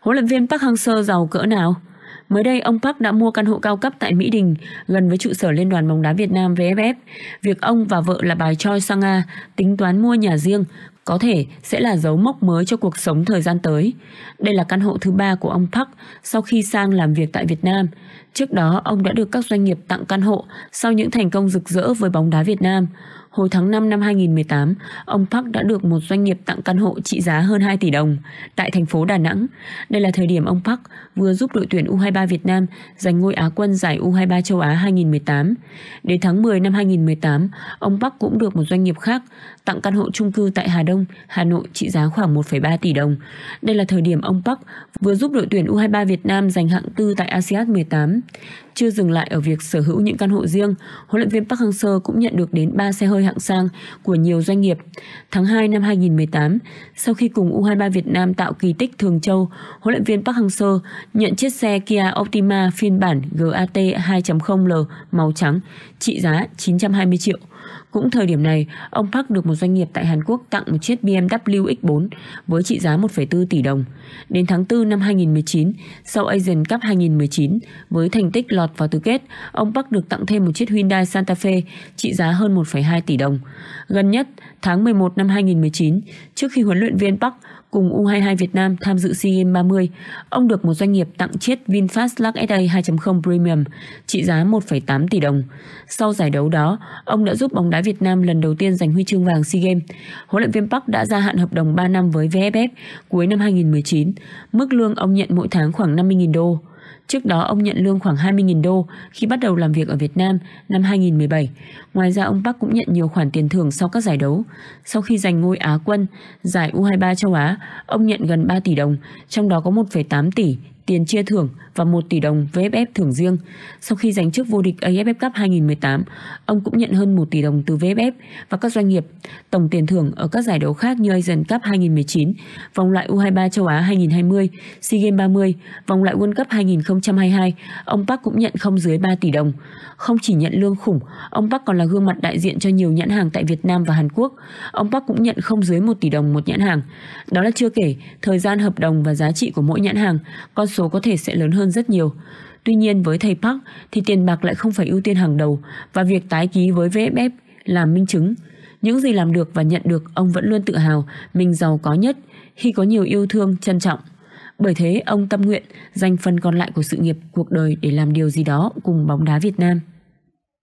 Huấn luyện viên Park Hang-seo giàu cỡ nào? Mới đây, ông Park đã mua căn hộ cao cấp tại Mỹ Đình, gần với trụ sở Liên đoàn bóng đá Việt Nam VFF. Việc ông và vợ là bài Choi Sang-a tính toán mua nhà riêng có thể sẽ là dấu mốc mới cho cuộc sống thời gian tới. Đây là căn hộ thứ ba của ông Park sau khi sang làm việc tại Việt Nam. Trước đó, ông đã được các doanh nghiệp tặng căn hộ sau những thành công rực rỡ với bóng đá Việt Nam. Hồi tháng 5 năm 2018, ông Park đã được một doanh nghiệp tặng căn hộ trị giá hơn 2 tỷ đồng tại thành phố Đà Nẵng. Đây là thời điểm ông Park vừa giúp đội tuyển U23 Việt Nam giành ngôi Á quân giải U23 châu Á 2018. Đến tháng 10 năm 2018, ông Park cũng được một doanh nghiệp khác tặng căn hộ chung cư tại Hà Đông Đông, Hà Nội trị giá khoảng 1,3 tỷ đồng. Đây là thời điểm ông Park vừa giúp đội tuyển U23 Việt Nam giành hạng tư tại ASEAN 18. Chưa dừng lại ở việc sở hữu những căn hộ riêng, huấn luyện viên Park Hang-seo cũng nhận được đến 3 xe hơi hạng sang của nhiều doanh nghiệp. Tháng 2 năm 2018, sau khi cùng U23 Việt Nam tạo kỳ tích Thường Châu, huấn luyện viên Park Hang-seo nhận chiếc xe Kia Optima phiên bản GAT 2.0L màu trắng trị giá 920 triệu cũng thời điểm này, ông Park được một doanh nghiệp tại Hàn Quốc tặng một chiếc BMW X4 với trị giá 1,4 tỷ đồng. Đến tháng 4 năm 2019, sau Asian Cup 2019, với thành tích lọt vào tứ kết, ông Park được tặng thêm một chiếc Hyundai Santa Fe trị giá hơn 1,2 tỷ đồng. Gần nhất, tháng 11 năm 2019, trước khi huấn luyện viên Park cùng U22 Việt Nam tham dự SEA Games 30, ông được một doanh nghiệp tặng chiếc VinFast Lux SA 2.0 Premium trị giá 1,8 tỷ đồng. Sau giải đấu đó, ông đã giúp bóng đá Việt Nam lần đầu tiên giành huy chương vàng SEA Games, huấn luyện viên Park đã gia hạn hợp đồng 3 năm với VFF cuối năm 2019. Mức lương ông nhận mỗi tháng khoảng 50.000 đô. Trước đó ông nhận lương khoảng 20.000 đô khi bắt đầu làm việc ở Việt Nam năm 2017. Ngoài ra ông Park cũng nhận nhiều khoản tiền thưởng sau các giải đấu. Sau khi giành ngôi Á quân, giải U23 châu Á, ông nhận gần 3 tỷ đồng, trong đó có 1,8 tỷ tiền chia thưởng và 1 tỷ đồng VFF thưởng riêng. Sau khi giành chức vô địch AFF Cup 2018, ông cũng nhận hơn 1 tỷ đồng từ VFF và các doanh nghiệp. Tổng tiền thưởng ở các giải đấu khác như Asian Cup 2019, vòng loại U23 châu Á 2020, SEA Games 30, vòng loại World Cup 2022, ông Park cũng nhận không dưới 3 tỷ đồng. Không chỉ nhận lương khủng, ông Park còn là gương mặt đại diện cho nhiều nhãn hàng tại Việt Nam và Hàn Quốc. Ông Park cũng nhận không dưới 1 tỷ đồng một nhãn hàng. Đó là chưa kể thời gian hợp đồng và giá trị của mỗi nhãn hàng. Con số số có thể sẽ lớn hơn rất nhiều. Tuy nhiên với thầy Park thì tiền bạc lại không phải ưu tiên hàng đầu và việc tái ký với VFF là minh chứng. Những gì làm được và nhận được ông vẫn luôn tự hào mình giàu có nhất khi có nhiều yêu thương, trân trọng. Bởi thế ông tâm nguyện dành phần còn lại của sự nghiệp cuộc đời để làm điều gì đó cùng bóng đá Việt Nam.